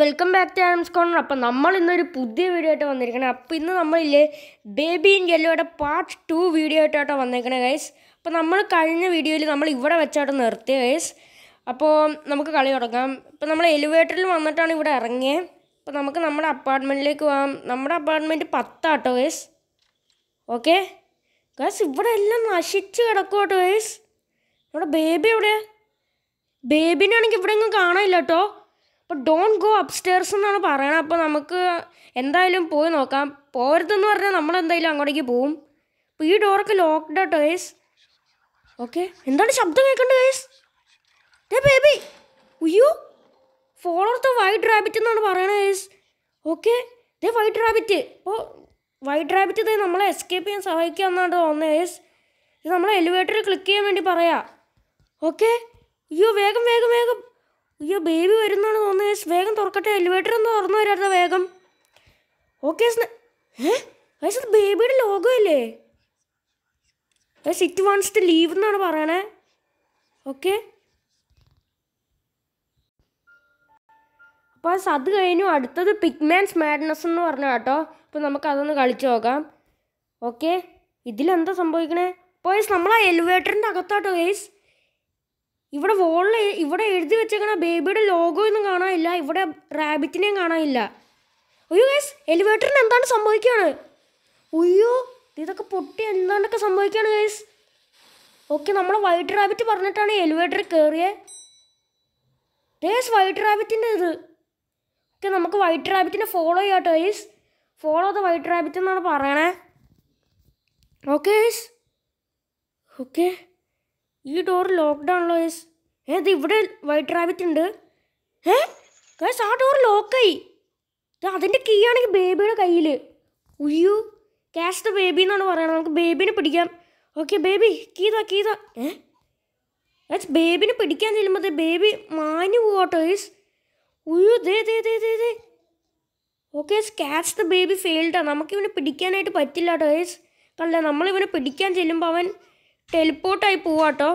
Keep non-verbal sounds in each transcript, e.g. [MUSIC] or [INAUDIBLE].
welcome back to ആംസ് corner അപ്പം നമ്മൾ ഇന്നൊരു പുതിയ വീഡിയോ ആയിട്ട് വന്നിരിക്കണം അപ്പോൾ ഇന്ന് നമ്മളില്ലേ ബേബി ഇൻ യെല്ലോയുടെ പാർട്ട് ടു വീഡിയോ ആയിട്ടോ വന്നേക്കണേ ഗൈസ് അപ്പോൾ നമ്മൾ കഴിഞ്ഞ വീഡിയോയിൽ നമ്മൾ ഇവിടെ വെച്ചായിട്ട് നിർത്തിയ ഗൈസ് അപ്പോൾ നമുക്ക് കളി തുടങ്ങാം ഇപ്പോൾ നമ്മൾ എലിവേറ്ററിൽ വന്നിട്ടാണ് ഇവിടെ ഇറങ്ങിയത് അപ്പോൾ നമുക്ക് നമ്മുടെ അപ്പാർട്ട്മെൻറ്റിലേക്ക് പോകാം നമ്മുടെ അപ്പാർട്ട്മെൻറ്റ് പത്താട്ടോ ഗൈസ് ഓക്കെ ഗൈസ് ഇവിടെ എല്ലാം നശിച്ച് കേട്ടോ ഗൈസ് നമ്മുടെ ബേബി എവിടെയാണ് ബേബിനാണെങ്കിൽ ഇവിടെ എങ്ങും കാണാനില്ല കേട്ടോ അപ്പോൾ ഡോൺ ഗോ അപ്സ്റ്റേഴ്സ് എന്നാണ് പറയണത് അപ്പോൾ നമുക്ക് എന്തായാലും പോയി നോക്കാം പോരുതെന്ന് പറഞ്ഞാൽ നമ്മൾ എന്തായാലും അങ്ങോട്ടേക്ക് പോവും അപ്പോൾ ഈ ഡോറൊക്കെ ലോക്ക്ഡ് ആട്ടോ ഗൈസ് ഓക്കെ എന്താണ് ശബ്ദം കേൾക്കേണ്ടത് ഗൈസ് ഡേ ബേബി ഉയ്യോ ഫോളോർ ദ വൈറ്റ് റാബിറ്റ് എന്നാണ് പറയണത് ഗൈസ് ഓക്കെ ദേ white rabbit oh white rabbit ഇത് നമ്മളെ എസ്കേപ്പ് ചെയ്യാൻ സഹായിക്കുക എന്നാണ് തോന്നുന്നത് ഗൈസ് ഇത് നമ്മളെ എലിവേറ്ററിൽ ക്ലിക്ക് ചെയ്യാൻ വേണ്ടി പറയാം ഓക്കെ അയ്യോ വേഗം വേഗം വേഗം അയ്യോ ബേബി വരുന്നാണ് തോന്നുന്നത് വേഗം തുറക്കട്ടെ എലിവേറ്റർ ഒന്ന് തുറന്നു വരാത്ത വേഗം ഓക്കെ അത് ബേബിയുടെ അല്ലേ as it wants to leave എന്നാണ് പറയണേ ഓക്കെ അപ്പോൾ അത് കഴിഞ്ഞു അടുത്തത് പിഗ്മാൻസ് മാഡ്നസ് എന്ന് പറഞ്ഞു കേട്ടോ അപ്പോൾ നമുക്കതൊന്ന് കളിച്ചു നോക്കാം ഓക്കെ ഇതിലെന്താ സംഭവിക്കണേ പോയസ് നമ്മൾ ആ എലിവേറ്ററിൻ്റെ അകത്തോട്ടോ ഗേസ് ഇവിടെ വോളിൽ ഇവിടെ എഴുതി വെച്ചേക്കണ ബേബിയുടെ ലോഗോ ഒന്നും കാണാനില്ല ഇവിടെ റാബിറ്റിനെയും കാണാനില്ല അയ്യോ ഗൈസ് എലിവേറ്ററിന് എന്താണ് സംഭവിക്കുകയാണ് അയ്യോ ഇതൊക്കെ പൊട്ടി എന്താണൊക്കെ സംഭവിക്കുകയാണ് ഗൈസ് ഓക്കെ നമ്മൾ വൈറ്റ് റാബിറ്റ് പറഞ്ഞിട്ടാണ് എലിവേറ്ററിൽ കയറിയത് ഗൈസ് വൈറ്റ് റാബിറ്റിൻ്റെ ഇത് ഓക്കെ നമുക്ക് വൈറ്റ് റാബിറ്റിനെ ഫോളോ ചെയ്യാം guys follow the white rabbit എന്നാണ് പറയണേ ഓക്കെ ഗൈസ് ഓക്കെ ഈ ഡോർ ലോക്ക്ഡൗൺ ആണല്ലോ യെസ് ഏത് ഇവിടെ വൈറ്റ് റാബിറ്റ് ഉണ്ട് ഏ കേസ് ആ ഡോർ ലോക്കായി അതിൻ്റെ കീ ആണെങ്കിൽ ബേബിയുടെ കയ്യിൽ ഉയ്യൂ ക്യാഷ് ദ ബേബി എന്നാണ് പറയുന്നത് നമുക്ക് ബേബിനെ പിടിക്കാം ഓക്കെ ബേബി കീതാ കീതാ ഏ ഗൈസ് ബേബിനെ പിടിക്കാൻ ചെല്ലുമ്പോൾ ബേബി മാഞ്ഞു പോകട്ടോ യെസ് ഉയ്യോ ദേ ദേ ദേ ദേ ദേ ഓക്കെ ക്യാഷ് ദ ബേബി ഫെയിൽഡാണ് നമുക്ക് ഇവനെ പിടിക്കാനായിട്ട് പറ്റില്ല കേട്ടോ യെസ് കണ്ടല്ലേ നമ്മളിവനെ പിടിക്കാൻ ചെല്ലുമ്പോൾ അവൻ ടെലിപ്പോർട്ടായി പോവാട്ടോ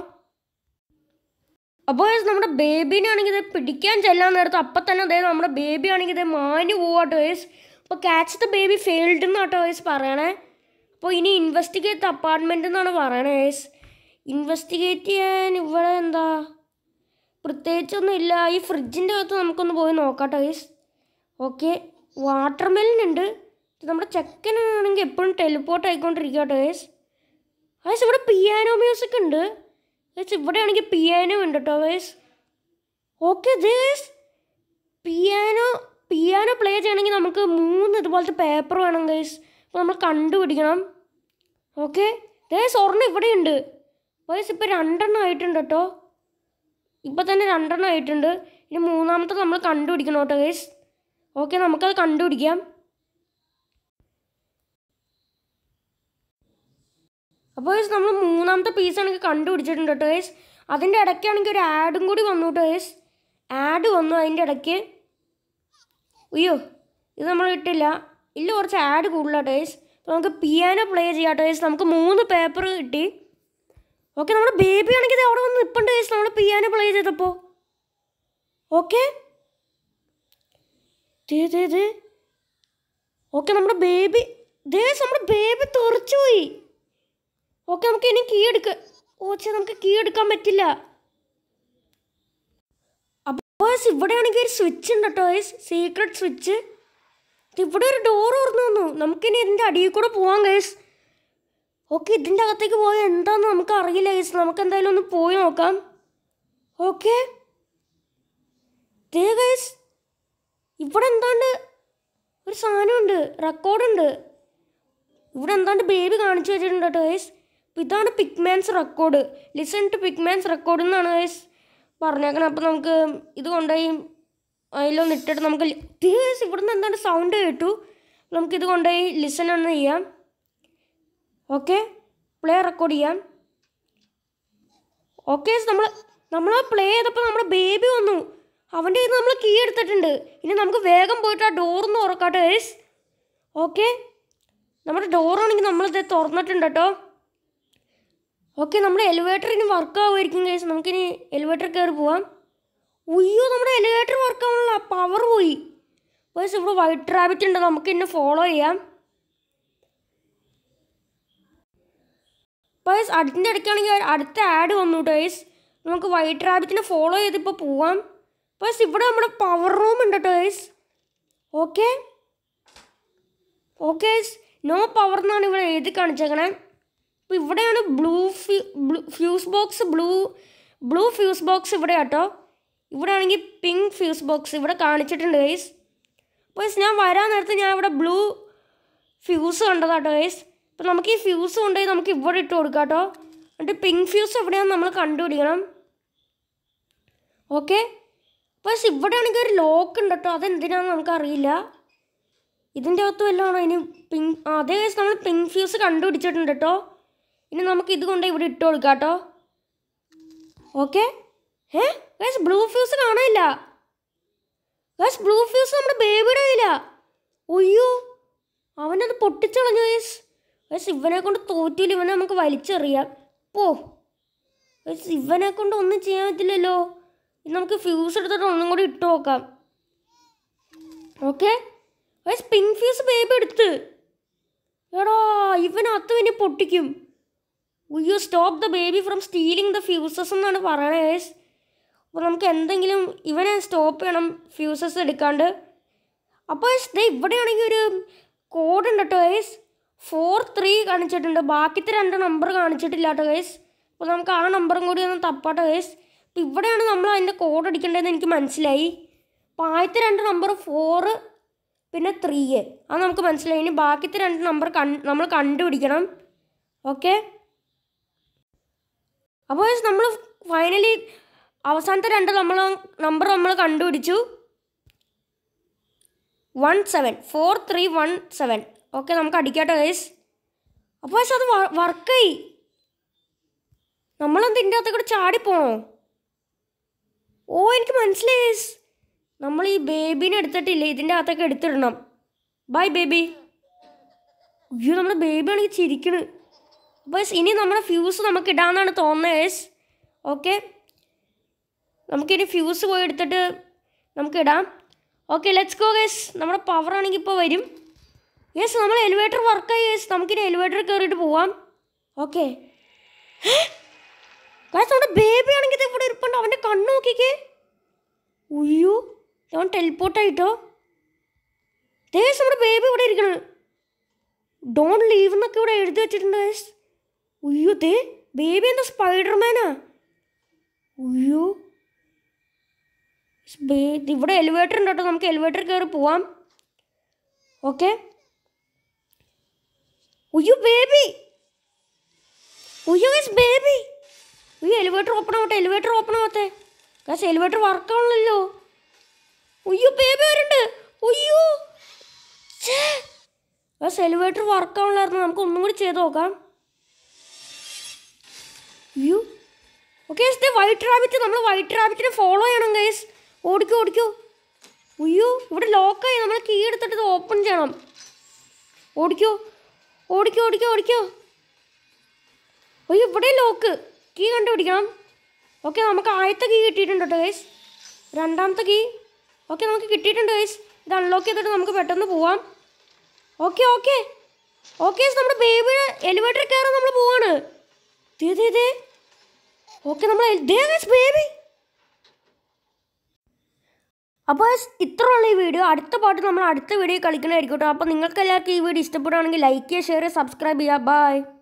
അപ്പോൾ നമ്മുടെ ബേബീനെ ആണെങ്കിൽ ഇത് പിടിക്കാൻ ചെല്ലാൻ നേരത്ത് അപ്പം തന്നെ അതായത് നമ്മുടെ ബേബി ആണെങ്കിൽ ഇത് മാഞ്ഞു പോവാട്ടോ ഏസ് അപ്പോൾ ക്യാച്ച് ദ ബേബി ഫെയിൽഡ് എന്നാട്ടോ ഏസ് പറയണേ അപ്പോൾ ഇനി ഇൻവെസ്റ്റിഗേറ്റ് അപ്പാർട്ട്മെൻറ്റ് എന്നാണ് പറയണേ ഏസ് ഇൻവെസ്റ്റിഗേറ്റ് ചെയ്യാൻ ഇവിടെ എന്താ പ്രത്യേകിച്ചൊന്നും ഇല്ല ഈ ഫ്രിഡ്ജിൻ്റെ അകത്ത് നമുക്കൊന്ന് പോയി നോക്കാട്ടോ ഏസ് ഓക്കെ വാട്ടർ മെലിൻ ഉണ്ട് നമ്മുടെ ചെക്കനാണെങ്കിൽ എപ്പോഴും ടെലിപ്പോർട്ട് ആയിക്കൊണ്ടിരിക്കുക കേട്ടോ ഏസ് വയസ്സ് ഇവിടെ പിയാനോ മ്യൂസിക് ഉണ്ട് ഇവിടെ ഇവിടെയാണെങ്കിൽ പിയാനോ ഉണ്ട് കേട്ടോ വയസ്സ് ഓക്കെ ദേസ് പിയാനോ പിയാനോ പ്ലേ ചെയ്യണമെങ്കിൽ നമുക്ക് മൂന്ന് ഇതുപോലത്തെ പേപ്പർ വേണം ഗൈസ് അപ്പോൾ നമ്മൾ കണ്ടുപിടിക്കണം ഓക്കെ ദേസ് ഒരെണ്ണം ഇവിടെയുണ്ട് വയസ്സ് ഇപ്പോൾ രണ്ടെണ്ണം ആയിട്ടുണ്ട് കേട്ടോ ഇപ്പോൾ തന്നെ രണ്ടെണ്ണം ആയിട്ടുണ്ട് ഇനി മൂന്നാമത്തെ നമ്മൾ കണ്ടുപിടിക്കണം കേട്ടോ ഗൈസ് ഓക്കെ നമുക്കത് കണ്ടുപിടിക്കാം അപ്പോൾ ഗൈസ് നമ്മൾ മൂന്നാമത്തെ പീസ് ആണെങ്കിൽ കണ്ടുപിടിച്ചിട്ടുണ്ട് കേട്ടോ ഗൈസ് അതിൻ്റെ ഇടയ്ക്കാണെങ്കിൽ ഒരു ആഡും കൂടി വന്നു കേട്ടോ ഗൈസ് ആഡ് വന്നു അതിൻ്റെ ഇടയ്ക്ക് അയ്യോ ഇത് നമ്മൾ ഇട്ടില്ല ഇല്ല കുറച്ച് ആഡ് കൂടുതലാണ് ഗൈസ് അപ്പോൾ നമുക്ക് പിയാനോ പ്ലേ ചെയ്യാം ഗൈസ് നമുക്ക് മൂന്ന് പേപ്പർ കിട്ടി ഓക്കെ നമ്മുടെ ബേബി ആണെങ്കിൽ അവിടെ വന്ന് നിൽപ്പുണ്ട് ഗൈസ് നമ്മൾ പിയാനോ പ്ലേ ചെയ്തപ്പോൾ ഓക്കെ ഓക്കെ നമ്മുടെ ബേബി ദേശ് നമ്മുടെ ബേബി തുറച്ചുപോയി ഓക്കെ നമുക്ക് ഇനി കീ എടുക്ക ഓച്ചെ നമുക്ക് കീ എടുക്കാൻ പറ്റില്ല അപ്പോൾ ആണെങ്കിൽ ഒരു സ്വിച്ച് ഉണ്ട് കേട്ടോ സീക്രട്ട് സ്വിച്ച് ഇവിടെ ഒരു ഡോർ തുറന്നു വന്നു നമുക്കിനി ഇതിൻ്റെ അടിയിൽ കൂടെ പോവാം ഗൈസ് ഓക്കെ ഇതിൻ്റെ അകത്തേക്ക് പോയാൽ എന്താണെന്ന് നമുക്ക് അറിയില്ല ഗൈസ് നമുക്ക് എന്തായാലും ഒന്ന് പോയി നോക്കാം ഓക്കെ ദേ ഗൈസ് ഇവിടെ എന്താണ്ട് ഒരു സാധനമുണ്ട് റെക്കോർഡുണ്ട് ഇവിടെ എന്താണ്ട് ബേബി കാണിച്ചു വെച്ചിട്ടുണ്ട് കേട്ടോ ഗൈസ് ഇതാണ് Pickman's record listen to Pickman's record എന്നാണ് പറഞ്ഞേക്കണം അപ്പോൾ നമുക്ക് ഇത് കൊണ്ടുപോയി അതിലൊന്ന് ഇട്ടിട്ട് നമുക്ക് തീർച്ച നിന്ന് എന്താണ് സൗണ്ട് കേട്ടു നമുക്കിത് കൊണ്ടുപോയി ലിസൺ ഒന്ന് ചെയ്യാം ഓക്കെ പ്ലേ റെക്കോർഡ് ചെയ്യാം ഓക്കെ നമ്മൾ നമ്മൾ ആ പ്ലേ ചെയ്തപ്പോൾ നമ്മുടെ ബേബി വന്നു അവൻ്റെ കയ്യിൽ നമ്മൾ കീ എടുത്തിട്ടുണ്ട് ഇനി നമുക്ക് വേഗം പോയിട്ട് ആ ഡോറൊന്ന് തുറക്കാട്ടോ ഏസ് ഓക്കെ നമ്മുടെ ഡോറാണെങ്കിൽ നമ്മളിത് തുറന്നിട്ടുണ്ട് കേട്ടോ ഓക്കെ നമ്മുടെ ഇനി വർക്ക് ആവുമായിരിക്കും കേസ് നമുക്കിനി എലിവേറ്റർ കയറി പോവാം ഉയ്യോ നമ്മുടെ എലിവേറ്റർ വർക്ക് ആവണില്ല പവർ പോയി ബസ് ഇവിടെ വൈറ്റ് ട്രാബിറ്റ് ഉണ്ട് നമുക്ക് ഇന്ന് ഫോളോ ചെയ്യാം ബസ് അടുത്തിൻ്റെ ഇടയ്ക്കാണെങ്കിൽ അടുത്ത ആഡ് വന്നു ടേസ് നമുക്ക് വൈറ്റ് ട്രാബിറ്റിനെ ഫോളോ ചെയ്തിപ്പോൾ പോവാം ബസ് ഇവിടെ നമ്മുടെ പവർ റൂം ഉണ്ട് ടേസ് ഓക്കെ ഓക്കേസ് നോ പവർ എന്നാണ് ഇവിടെ എഴുതി കാണിച്ചേക്കണേ അപ്പോൾ ഇവിടെയാണ് blue fuse box blue blue fuse box ഇവിടെ കേട്ടോ ഇവിടെ ആണെങ്കിൽ പിങ്ക് ഫ്യൂസ് ബോക്സ് ഇവിടെ കാണിച്ചിട്ടുണ്ട് ഗൈസ് അപ്പോൾ ഗൈസ് ഞാൻ വരാൻ നേരത്ത് ഞാൻ ഇവിടെ ബ്ലൂ ഫ്യൂസ് കേട്ടോ ഗൈസ് അപ്പോൾ നമുക്ക് ഈ ഫ്യൂസ് കൊണ്ടുപോയി നമുക്ക് ഇവിടെ ഇട്ട് കൊടുക്കാം കേട്ടോ എന്നിട്ട് പിങ്ക് ഫ്യൂസ് എവിടെയാണ് നമ്മൾ കണ്ടുപിടിക്കണം ഓക്കെ ഗൈസ് ഇവിടെ ആണെങ്കിൽ ഒരു ലോക്ക് ഉണ്ട് കേട്ടോ അതെന്തിനാണെന്ന് നമുക്കറിയില്ല ഇതിൻ്റെ അകത്തും എല്ലാം ആണോ ഇനി പിങ്ക് അതേ നമ്മൾ പിങ്ക് ഫ്യൂസ് കണ്ടുപിടിച്ചിട്ടുണ്ട് കേട്ടോ ഇനി നമുക്ക് ഇത് കൊണ്ട് ഇവിടെ ഇട്ട് കൊടുക്കാം കേട്ടോ ഓക്കെ ഏ ഗസ് ബ്ലൂ ഫ്യൂസ് കാണാനില്ല ഗസ് ബ്ലൂ ഫ്യൂസ് നമ്മുടെ ബേബിയുടെ കയ്യില ഒയ്യോ അവനത് പൊട്ടിച്ചളഞ്ഞു ഗസ് ഗസ് ഇവനെ കൊണ്ട് തോറ്റില്ല ഇവനെ നമുക്ക് വലിച്ചെറിയാം പോ ഗസ് ഇവനെ കൊണ്ട് ഒന്നും ചെയ്യാൻ പറ്റില്ലല്ലോ നമുക്ക് ഫ്യൂസ് എടുത്തിട്ട് ഒന്നും കൂടി ഇട്ട് നോക്കാം okay guys pink fuse baby എടുത്ത് എടാ ഇവനകത്ത് പിന്നെ പൊട്ടിക്കും we you stop the baby from stealing the fuses എന്നാണ് പറയണത് അപ്പോൾ നമുക്ക് എന്തെങ്കിലും ഇവനെ സ്റ്റോപ്പ് ചെയ്യണം ഫ്യൂസസ് എടുക്കാണ്ട് അപ്പോൾ ഇവിടെയാണെങ്കിൽ ഒരു കോഡ് ഉണ്ട് കേട്ടോ ഗൈസ് ഫോർ ത്രീ കാണിച്ചിട്ടുണ്ട് ബാക്കിത്തെ രണ്ട് നമ്പർ കാണിച്ചിട്ടില്ല കേട്ടോ ഗൈസ് അപ്പോൾ നമുക്ക് ആ നമ്പറും കൂടി ഒന്ന് തപ്പാട്ടോ ഗൈസ് അപ്പോൾ ഇവിടെയാണ് നമ്മൾ അതിൻ്റെ കോഡ് അടിക്കേണ്ടതെന്ന് എനിക്ക് മനസ്സിലായി അപ്പോൾ ആദ്യത്തെ രണ്ട് നമ്പർ ഫോറ് പിന്നെ ത്രീ അത് നമുക്ക് മനസ്സിലായി ഇനി ബാക്കിത്തെ രണ്ട് നമ്പർ കൺ നമ്മൾ കണ്ടുപിടിക്കണം ഓക്കെ അപ്പോൾ നമ്മൾ ഫൈനലി അവസാനത്തെ രണ്ട് നമ്മൾ നമ്പർ നമ്മൾ കണ്ടുപിടിച്ചു one seven four three one seven okay നമുക്ക് അടിക്കാട്ടോ ഗൈസ് അപ്പോൾ അത് വർക്കായി നമ്മളെന്ത് ഇതിൻ്റെ അകത്തേക്കൂടെ ചാടിപ്പോണോ ഓ എനിക്ക് മനസ്സിലായി നമ്മൾ ഈ ബേബിനെ എടുത്തിട്ടില്ലേ ഇതിൻ്റെ അകത്തൊക്കെ എടുത്തിടണം ബൈ ബേബി അയ്യോ നമ്മുടെ ആണെങ്കിൽ ചിരിക്കണേ ബസ് ഇനി നമ്മുടെ ഫ്യൂസ് നമുക്ക് ഇടാമെന്നാണ് തോന്നുന്നത് ഗൈസ് ഓക്കെ നമുക്കിനി ഫ്യൂസ് പോയി എടുത്തിട്ട് നമുക്ക് ഇടാം ഓക്കെ ലെറ്റ്സ് ഗോ ഗൈസ് നമ്മുടെ പവർ ആണെങ്കിൽ ഇപ്പോൾ വരും യെസ് നമ്മൾ എലിവേറ്റർ വർക്കായി യെസ് നമുക്കിനി എലിവേറ്റർ കയറിയിട്ട് പോവാം ഓക്കെ ഗൈസ് [GASPS] നമ്മുടെ ബേബി ആണെങ്കിൽ ഇവിടെ ഇരിപ്പുണ്ട് അവൻ്റെ കണ്ണ് നോക്കിക്കേ ഉയ്യോ അവൻ ടെലിപ്പോർട്ടായിട്ടോ ദേശം നമ്മുടെ ബേബി ഇവിടെ ഇരിക്കണം ഡോണ്ട് ലീവ് എന്നൊക്കെ ഇവിടെ എഴുതി വെച്ചിട്ടുണ്ട് ഗൈസ് ഉയ്യോ ദേ ബേബി എന്താ സ്പൈഡർമാനാ ഉയ്യോ ഇവിടെ എലിവേറ്റർ ഉണ്ട് കേട്ടോ നമുക്ക് എലിവേറ്റർ കയറി പോവാം ഓക്കെ ഉയ്യോ ബേബി ഉയ്യോ ഗസ് ബേബി ഉയ്യോ എലിവേറ്റർ ഓപ്പൺ ആവട്ടെ എലിവേറ്റർ ഓപ്പൺ ആവട്ടെ ഗസ് എലിവേറ്റർ വർക്ക് ആവണല്ലോ ഉയ്യോ ബേബി വരുന്നുണ്ട് ഉയ്യോ ബസ് എലിവേറ്റർ വർക്ക് ആവണമായിരുന്നു നമുക്ക് ഒന്നും കൂടി ചെയ്ത് നോക്കാം അയ്യോ ഓക്കെ ഇത് വൈറ്റ് റാബിറ്റ് നമ്മൾ വൈറ്റ് റാബിറ്റിനെ ഫോളോ ചെയ്യണം ഗൈസ് ഓടിക്കോ ഓടിക്കോ അയ്യോ ഇവിടെ ലോക്കായി നമ്മൾ കീ എടുത്തിട്ട് ഇത് ഓപ്പൺ ചെയ്യണം ഓടിക്കോ ഓടിക്കോ ഓടിക്കോ ഓടിക്കോ അയ്യോ ഇവിടെ ലോക്ക് കീ കണ്ടുപിടിക്കണം ഓക്കെ നമുക്ക് ആദ്യത്തെ കീ കിട്ടിയിട്ടുണ്ട് കേട്ടോ ഗൈസ് രണ്ടാമത്തെ കീ ഓക്കെ നമുക്ക് കിട്ടിയിട്ടുണ്ട് ഗൈസ് ഇത് അൺലോക്ക് ചെയ്തിട്ട് നമുക്ക് പെട്ടെന്ന് പോവാം ഓക്കെ ഓക്കെ ഓക്കെ നമ്മുടെ ബേബിയുടെ എലിവേറ്റർ കയറാൻ നമ്മൾ പോവാണ് തീ തീ ഓക്കെ നമ്മൾ ബേബി അപ്പോൾ ഇത്രയുള്ള ഈ വീഡിയോ അടുത്ത പാട്ട് നമ്മൾ അടുത്ത വീഡിയോ കളിക്കണമായിരിക്കും കേട്ടോ അപ്പോൾ നിങ്ങൾക്ക് എല്ലാവർക്കും ഈ വീഡിയോ ഇഷ്ടപ്പെടുകയാണെങ്കിൽ ലൈക്ക് ചെയ്യുക ഷെയർ സബ്സ്ക്രൈബ് ചെയ്യുക ബൈ